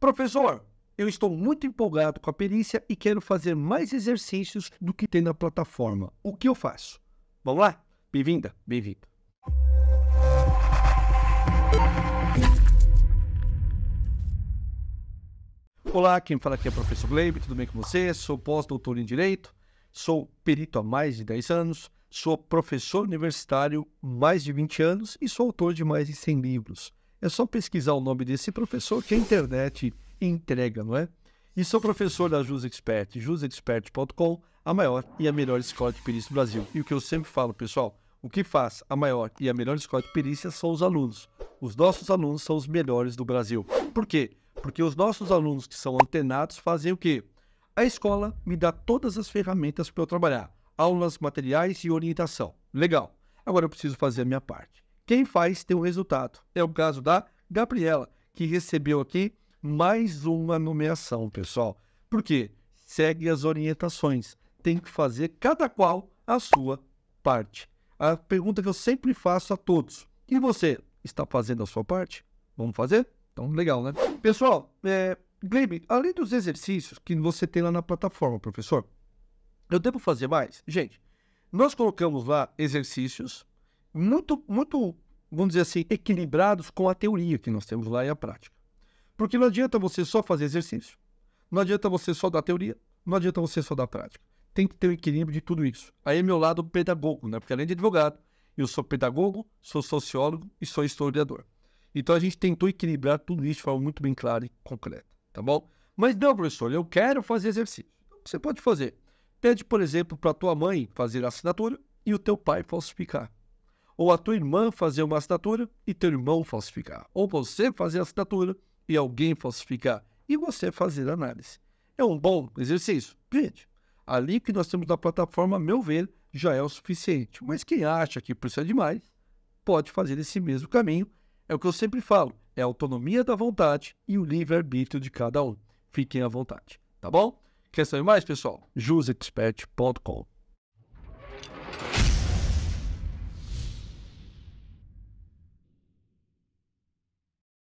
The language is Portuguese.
Professor, eu estou muito empolgado com a perícia e quero fazer mais exercícios do que tem na plataforma. O que eu faço? Vamos lá? Bem-vinda, bem-vindo. Olá, quem fala aqui é o professor Gleib, tudo bem com você? Sou pós-doutor em Direito, sou perito há mais de 10 anos, sou professor universitário mais de 20 anos e sou autor de mais de 100 livros. É só pesquisar o nome desse professor que a internet entrega, não é? E sou professor da Jus Expert, jusexpert.com, a maior e a melhor escola de perícia do Brasil. E o que eu sempre falo, pessoal, o que faz a maior e a melhor escola de perícia são os alunos. Os nossos alunos são os melhores do Brasil. Por quê? Porque os nossos alunos que são antenados fazem o quê? A escola me dá todas as ferramentas para eu trabalhar: aulas, materiais e orientação. Legal. Agora eu preciso fazer a minha parte. Quem faz tem um resultado. É o caso da Gabriela, que recebeu aqui mais uma nomeação, pessoal. Por quê? Segue as orientações. Tem que fazer cada qual a sua parte. A pergunta que eu sempre faço a todos: e você está fazendo a sua parte? Vamos fazer? Então, legal, né? Pessoal, é, Glebe, além dos exercícios que você tem lá na plataforma, professor, eu devo fazer mais? Gente, nós colocamos lá exercícios muito, muito, vamos dizer assim, equilibrados com a teoria que nós temos lá e a prática. Porque não adianta você só fazer exercício, não adianta você só dar teoria, não adianta você só dar prática. Tem que ter um equilíbrio de tudo isso. Aí é meu lado pedagogo, né? Porque além de advogado, eu sou pedagogo, sou sociólogo e sou historiador. Então a gente tentou equilibrar tudo isso de forma muito bem clara e concreta, tá bom? Mas não, professor, eu quero fazer exercício. Então, você pode fazer. Pede, por exemplo, para tua mãe fazer a assinatura e o teu pai falsificar ou a tua irmã fazer uma assinatura e teu irmão falsificar, ou você fazer a assinatura e alguém falsificar, e você fazer a análise. É um bom exercício? Gente, ali que nós temos na plataforma, a meu ver, já é o suficiente. Mas quem acha que precisa de mais, pode fazer esse mesmo caminho. É o que eu sempre falo, é a autonomia da vontade e o livre-arbítrio de cada um. Fiquem à vontade, tá bom? Quer saber mais, pessoal? jusexpert.com